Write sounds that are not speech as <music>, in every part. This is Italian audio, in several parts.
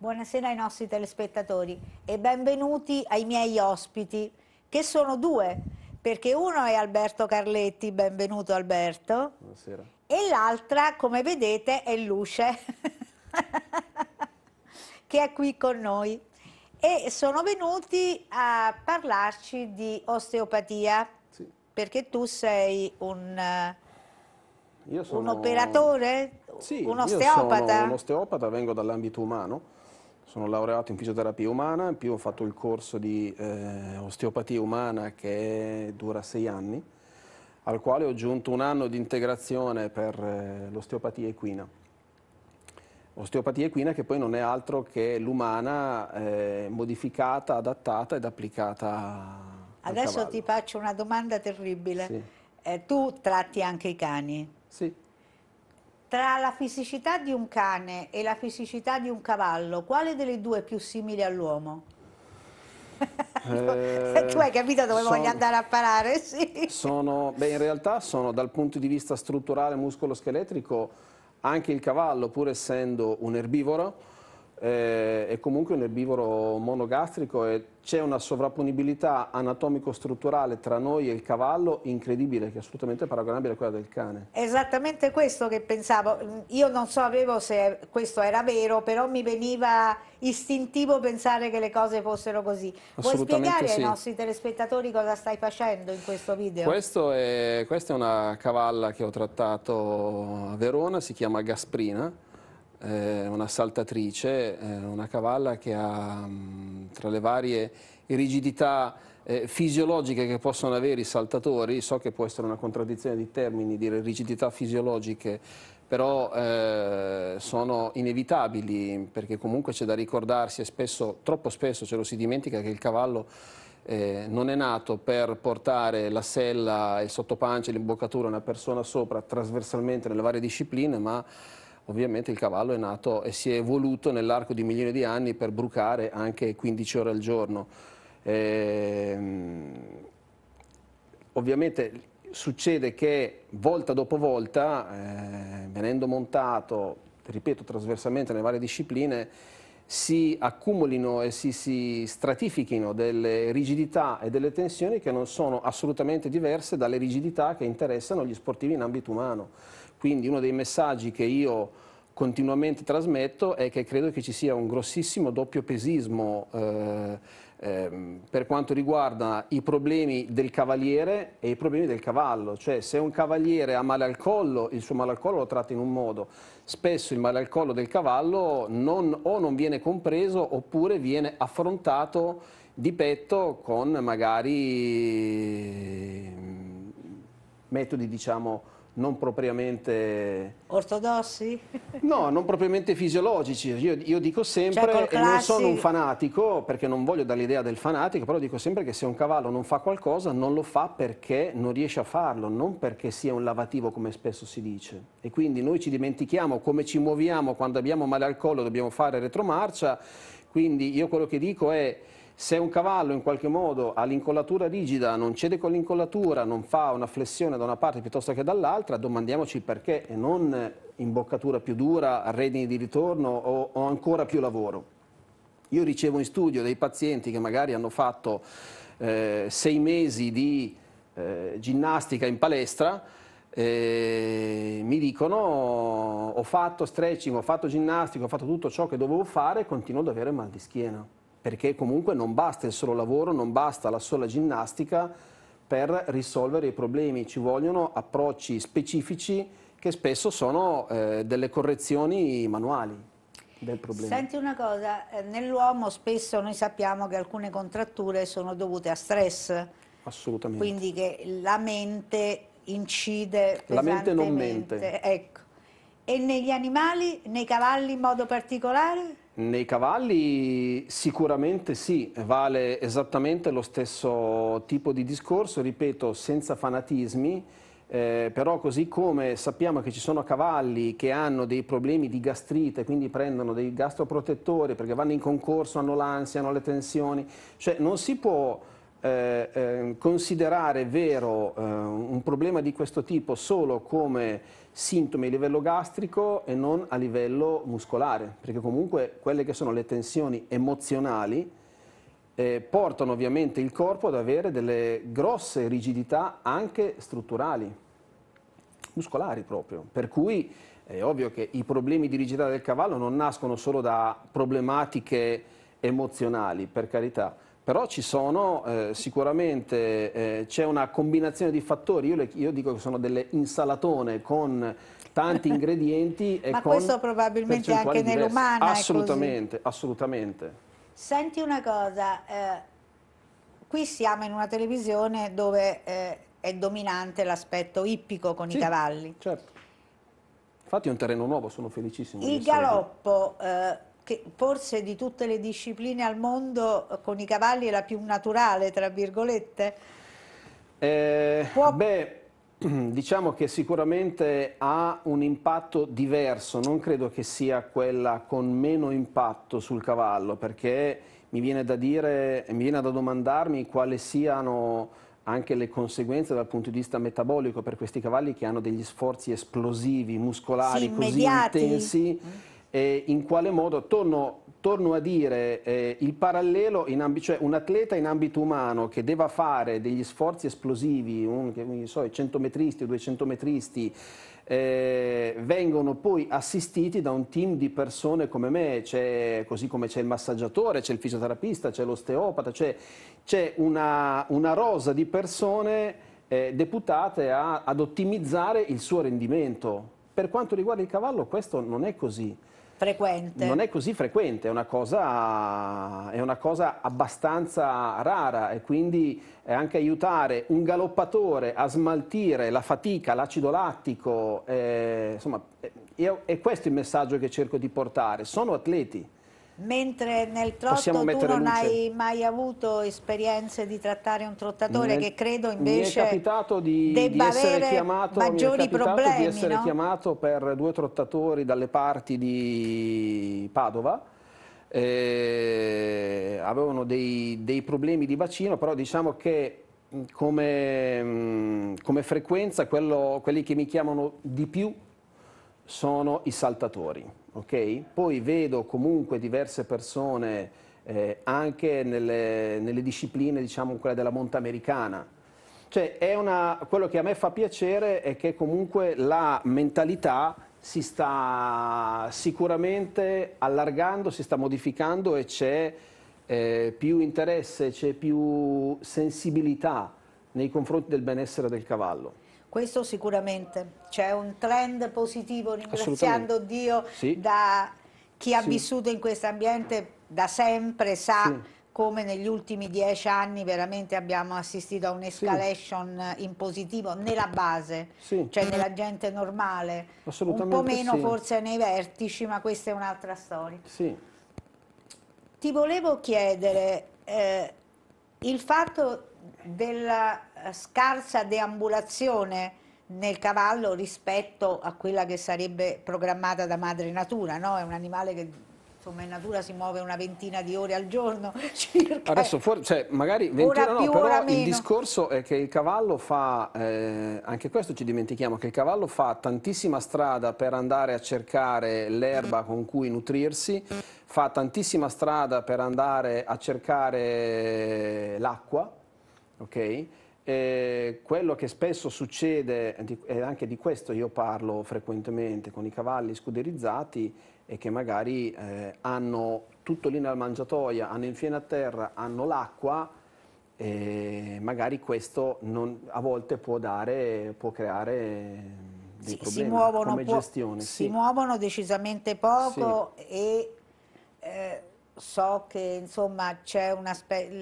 Buonasera ai nostri telespettatori e benvenuti ai miei ospiti, che sono due, perché uno è Alberto Carletti, benvenuto Alberto. Buonasera. E l'altra, come vedete, è Luce, <laughs> che è qui con noi. E sono venuti a parlarci di osteopatia, sì. perché tu sei un... Sono... Un operatore? Sì, un osteopata? Io sono un osteopata, vengo dall'ambito umano sono laureato in fisioterapia umana, in più ho fatto il corso di eh, osteopatia umana che dura sei anni, al quale ho aggiunto un anno di integrazione per eh, l'osteopatia equina. Osteopatia equina che poi non è altro che l'umana eh, modificata, adattata ed applicata Adesso ti faccio una domanda terribile. Sì. Eh, tu tratti anche i cani. Sì. Tra la fisicità di un cane e la fisicità di un cavallo, quale delle due è più simile all'uomo? Eh, <laughs> tu hai capito dove sono, voglio andare a parare, <laughs> sì. Sono, beh, in realtà sono dal punto di vista strutturale muscolo-scheletrico anche il cavallo, pur essendo un erbivoro, eh, è comunque un erbivoro monogastrico e eh, c'è una sovrapponibilità anatomico-strutturale tra noi e il cavallo incredibile, che è assolutamente paragonabile a quella del cane. Esattamente questo che pensavo. Io non sapevo se questo era vero, però mi veniva istintivo pensare che le cose fossero così. Vuoi spiegare sì. ai nostri telespettatori cosa stai facendo in questo video? Questo è, questa è una cavalla che ho trattato a Verona, si chiama Gasprina eh, una saltatrice, eh, una cavalla che ha mh, mm, tra le varie rigidità eh, fisiologiche che possono avere i saltatori, so che può essere una contraddizione di termini dire rigidità fisiologiche, però eh, sono inevitabili perché comunque c'è da ricordarsi e spesso, troppo spesso ce lo si dimentica che il cavallo eh, non è nato per portare la sella, il sottopancia, l'imboccatura a una persona sopra trasversalmente nelle varie discipline, ma Ovviamente il cavallo è nato e si è evoluto nell'arco di milioni di anni per brucare anche 15 ore al giorno. Ehm, ovviamente succede che volta dopo volta, eh, venendo montato, ripeto, trasversalmente nelle varie discipline, si accumulino e si, si, stratifichino delle rigidità e delle tensioni che non sono assolutamente diverse dalle rigidità che interessano gli sportivi in ambito umano. Quindi uno dei messaggi che io continuamente trasmetto è che credo che ci sia un grossissimo doppio pesismo eh, ehm, per quanto riguarda i problemi del cavaliere e i problemi del cavallo, cioè se un cavaliere ha male al collo, il suo male al collo lo tratta in un modo, spesso il male al collo del cavallo non, o non viene compreso oppure viene affrontato di petto con magari mm, metodi diciamo non propriamente... Ortodossi? no, non propriamente fisiologici. Io, io dico cioè, sempre, cioè, e non sono un fanatico, perché non voglio dare l'idea del fanatico, però dico sempre che se un cavallo non fa qualcosa, non lo fa perché non riesce a farlo, non perché sia un lavativo, come spesso si dice. E quindi noi ci dimentichiamo come ci muoviamo quando abbiamo male al collo, dobbiamo fare retromarcia. Quindi io quello che dico è se un cavallo in qualche modo ha l'incollatura rigida, non cede con l'incollatura, non fa una flessione da una parte piuttosto che dall'altra, domandiamoci perché e non imboccatura più dura, redini di ritorno o, o ancora più lavoro. Io ricevo in studio dei pazienti che magari hanno fatto eh, sei mesi di eh, ginnastica in palestra, e eh, mi dicono ho fatto stretching, ho fatto ginnastica, ho fatto tutto ciò che dovevo fare e continuo ad avere mal di schiena perché comunque non basta il solo lavoro, non basta la sola ginnastica per risolvere i problemi, ci vogliono approcci specifici che spesso sono eh, delle correzioni manuali. del problema. Senti una cosa, eh, nell'uomo spesso noi sappiamo che alcune contratture sono dovute a stress. Assolutamente. Quindi che la mente incide La mente non mente. Ecco. E negli animali, nei cavalli in modo particolare? Nei cavalli sicuramente sì, vale esattamente lo stesso tipo di discorso, ripeto, senza fanatismi, eh, però così come sappiamo che ci sono cavalli che hanno dei problemi di gastrite, quindi prendono dei gastroprotettori perché vanno in concorso, hanno l'ansia, hanno le tensioni, cioè non si può eh, ehm, considerare vero eh, un problema di questo tipo solo come sintomi a livello gastrico e non a livello muscolare, perché comunque quelle che sono le tensioni emozionali eh, portano ovviamente il corpo ad avere delle grosse rigidità anche strutturali, muscolari proprio, per cui è ovvio che i problemi di rigidità del cavallo non nascono solo da problematiche emozionali, per carità, però ci sono eh, sicuramente, eh, c'è una combinazione di fattori, io, le, io, dico che sono delle insalatone con tanti <laughs> ingredienti e Ma con questo probabilmente anche nell'umana Assolutamente, assolutamente. Senti una cosa, eh, qui siamo in una televisione dove eh, è dominante l'aspetto ippico con sì, i cavalli. certo. Infatti è un terreno nuovo, sono felicissimo. Il galoppo eh, che forse di tutte le discipline al mondo eh, con i cavalli è la più naturale, tra virgolette? Eh, Può... Beh, <clears throat> diciamo che sicuramente ha un impatto diverso, non credo che sia quella con meno impatto sul cavallo, perché mi viene da, dire, mi viene da domandarmi quali siano anche le conseguenze dal punto di vista metabolico per questi cavalli che hanno degli sforzi esplosivi, muscolari, sì, così intensi mm eh, in quale modo, torno, torno a dire, eh, il parallelo, ambito, cioè un atleta in ambito umano che deve fare degli sforzi esplosivi, un, che, so, 100 metristi, o 200 metristi, eh, vengono poi assistiti da un team di persone come me, così come c'è il massaggiatore, c'è il fisioterapista, c'è l'osteopata, c'è una, una rosa di persone eh, deputate a, ad ottimizzare il suo rendimento. Per quanto riguarda il cavallo questo non è così frequente. Non è così frequente, è una cosa, è una cosa abbastanza rara e quindi anche aiutare un galoppatore a smaltire la fatica, l'acido lattico, eh, insomma, è, eh, è questo il messaggio che cerco di portare. Sono atleti, Mentre nel trotto tu non luce. hai mai avuto esperienze di trattare un trottatore ne, che credo invece mi è di, debba di avere chiamato, maggiori problemi. di essere no? chiamato per due trottatori dalle parti di Padova. Eh, avevano dei, dei problemi di bacino, però diciamo che mm, come, mm, come, frequenza quello, quelli che mi chiamano di più sono i saltatori, okay? Poi vedo comunque diverse persone eh, anche nelle, nelle, discipline, diciamo, quella della monta americana. Cioè, una, quello che a me fa piacere è che comunque la mentalità si sta sicuramente allargando, si sta modificando e c'è eh, più interesse, c'è più sensibilità nei confronti del benessere del cavallo. Questo sicuramente, c'è un trend positivo ringraziando Dio sì. da chi ha sì. vissuto in questo ambiente da sempre sa sì. come negli ultimi dieci anni veramente abbiamo assistito a un'escalation in positivo nella base, cioè nella gente normale, un po' meno forse nei vertici ma questa è un'altra storia. Ti volevo chiedere eh, il fatto della eh, scarsa deambulazione nel cavallo rispetto a quella che sarebbe programmata da madre natura, no? È un animale che insomma in natura si muove una ventina di ore al giorno <laughs> circa. Adesso for- cioè, magari 20 no, però il discorso è che il cavallo fa, eh, anche questo ci dimentichiamo, che il cavallo fa tantissima strada per andare a cercare l'erba con cui nutrirsi, fa tantissima strada per andare a cercare l'acqua, ok? eh, quello che spesso succede, e anche di questo io parlo frequentemente con i cavalli scuderizzati, è che magari eh, hanno tutto lì nella mangiatoia, hanno il fieno a terra, hanno l'acqua, e magari questo non, a volte può, dare, può creare dei sì, problemi si muovono, come può, gestione. Si muovono decisamente poco sì. e eh, so che insomma c'è un aspetto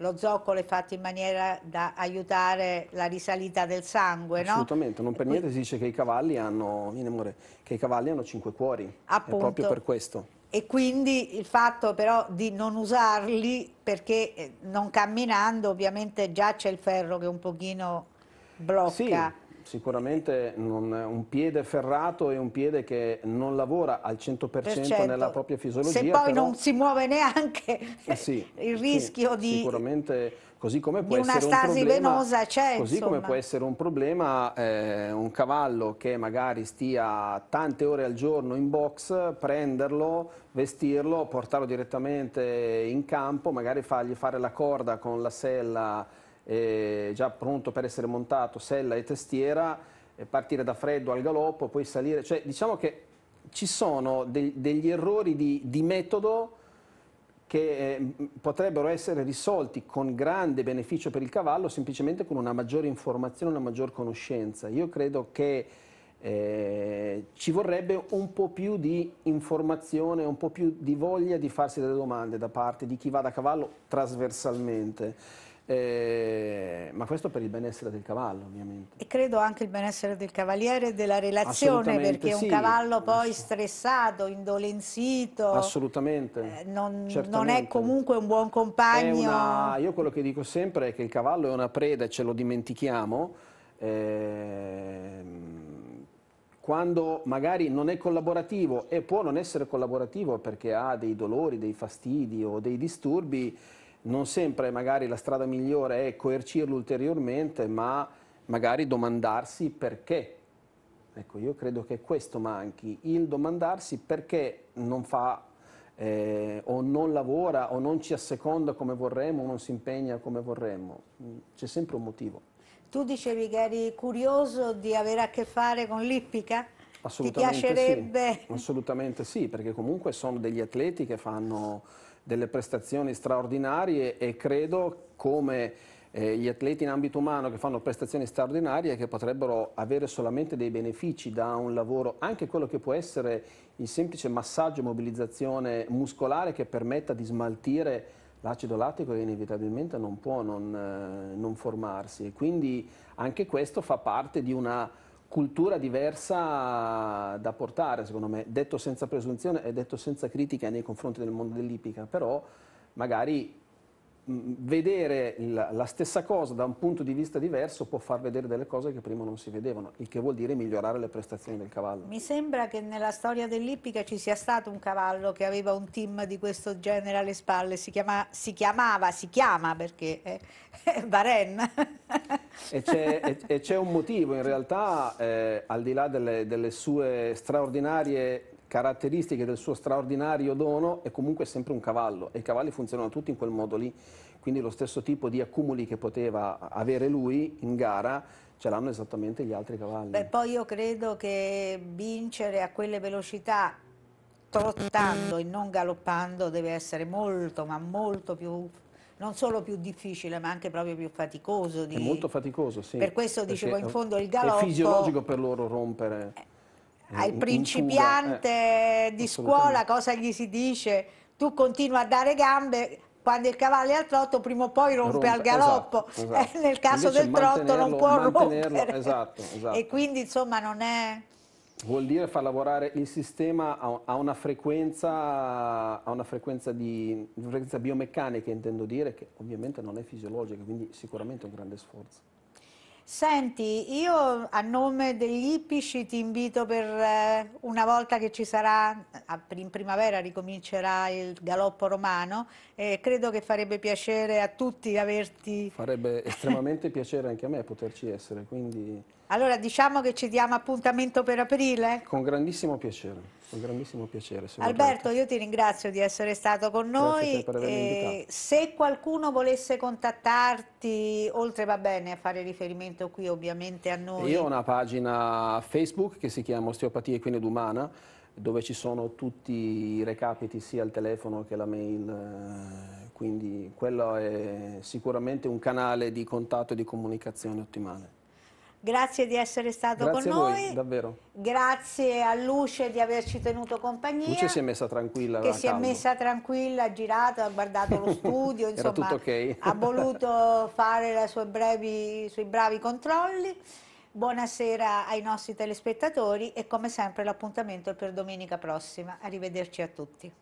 lo zoccolo è fatto in maniera da aiutare la risalita del sangue, Assolutamente, no? non per niente si dice che i cavalli hanno, amore, che i cavalli hanno cinque cuori, Appunto. è proprio per questo e quindi il fatto però di non usarli perché eh, non camminando ovviamente già c'è il ferro che un pochino blocca. Sì, sicuramente non, un piede ferrato e un piede che non lavora al 100% certo. nella propria fisiologia. Se poi però, non si muove neanche eh sì, <laughs> il rischio sì, di... Sicuramente così come può essere un problema, venosa, cioè, così come può essere un problema eh, un cavallo che magari stia tante ore al giorno in box, prenderlo, vestirlo, portarlo direttamente in campo, magari fargli fare la corda con la sella eh, già pronto per essere montato, sella e testiera, eh, partire da freddo al galoppo, poi salire. Cioè, diciamo che ci sono de degli errori di, di metodo che eh, potrebbero essere risolti con grande beneficio per il cavallo semplicemente con una maggiore informazione, una maggior conoscenza. Io credo che eh, ci vorrebbe un po' più di informazione, un po' più di voglia di farsi delle domande da parte di chi va da cavallo trasversalmente. Eh, ma questo per il benessere del cavallo, ovviamente. E credo anche il benessere del cavaliere e della relazione, perché sì. un cavallo poi stressato, indolenzito, assolutamente. Eh, non, non, è comunque un buon compagno. Una, io quello che dico sempre è che il cavallo è una preda e ce lo dimentichiamo. Eh, quando magari non è collaborativo e può non essere collaborativo perché ha dei dolori, dei fastidi o dei disturbi, non sempre magari la strada migliore è coercirlo ulteriormente, ma magari domandarsi perché. Ecco, io credo che questo manchi, il domandarsi perché non fa eh, o non lavora o non ci asseconda come vorremmo o non si impegna come vorremmo. Mm, c'è sempre un motivo. Tu dicevi che eri curioso di avere a che fare con l'ippica? Assolutamente Ti piacerebbe? Sì. Assolutamente sì, perché comunque sono degli atleti che fanno delle prestazioni straordinarie e credo come eh, gli atleti in ambito umano che fanno prestazioni straordinarie che potrebbero avere solamente dei benefici da un lavoro, anche quello che può essere il semplice massaggio, mobilizzazione muscolare che permetta di smaltire l'acido lattico che inevitabilmente non può non, eh, non formarsi. Quindi anche questo fa parte di una cultura diversa da portare, secondo me, detto senza presunzione e detto senza critica nei confronti del mondo dell'ippica, però magari vedere la, la, stessa cosa da un punto di vista diverso può far vedere delle cose che prima non si vedevano, il che vuol dire migliorare le prestazioni del cavallo. Mi sembra che nella storia dell'ippica ci sia stato un cavallo che aveva un team di questo genere alle spalle, si, chiama, si chiamava, si chiama perché è, è Baren. e c'è un motivo, in realtà eh, al di là delle, delle sue straordinarie caratteristiche del suo straordinario dono è comunque sempre un cavallo e i cavalli funzionano tutti in quel modo lì, quindi lo stesso tipo di accumuli che poteva avere lui in gara ce l'hanno esattamente gli altri cavalli. Beh, poi io credo che vincere a quelle velocità trottando e non galoppando deve essere molto, ma molto più non solo più difficile ma anche proprio più faticoso. Di... È molto faticoso, sì. Per questo dicevo in fondo il galoppo... È fisiologico per loro rompere... Eh eh, al principiante eh, di scuola cosa gli si dice? Tu continua a dare gambe, quando il cavallo è al trotto prima o poi rompe, rompe al galoppo esatto, esatto. Eh, nel caso Invece del trotto non può rompere esatto, <laughs> e esatto. quindi insomma non è vuol dire far lavorare il sistema a, una frequenza, a una frequenza, di, frequenza biomeccanica intendo dire che ovviamente non è fisiologica quindi sicuramente è un grande sforzo Senti, io a nome degli Ippici ti invito per eh, una volta che ci sarà, in primavera ricomincerà il galoppo romano e credo che farebbe piacere a tutti averti... Farebbe estremamente piacere anche a me poterci essere, quindi... Allora diciamo che ci diamo appuntamento per aprile? Con grandissimo piacere un grandissimo piacere. Alberto, io ti ringrazio di essere stato con noi. Eh, se qualcuno volesse contattarti, oltre va bene a fare riferimento qui ovviamente a noi. Io ho una pagina Facebook che si chiama Osteopatia Equine ed Umana, dove ci sono tutti i recapiti sia al telefono che la mail, eh, quindi quello è sicuramente un canale di contatto e di comunicazione ottimale. Grazie di essere stato Grazie con noi. Voi, davvero. Grazie a Luce di averci tenuto compagnia. Luce si è messa tranquilla. Che si calma. è messa tranquilla, ha girato, ha guardato lo <laughs> studio, insomma, okay. ha <laughs> voluto fare brevi, i suoi bravi controlli. Buonasera ai nostri telespettatori e come sempre l'appuntamento è per domenica prossima. Arrivederci a tutti.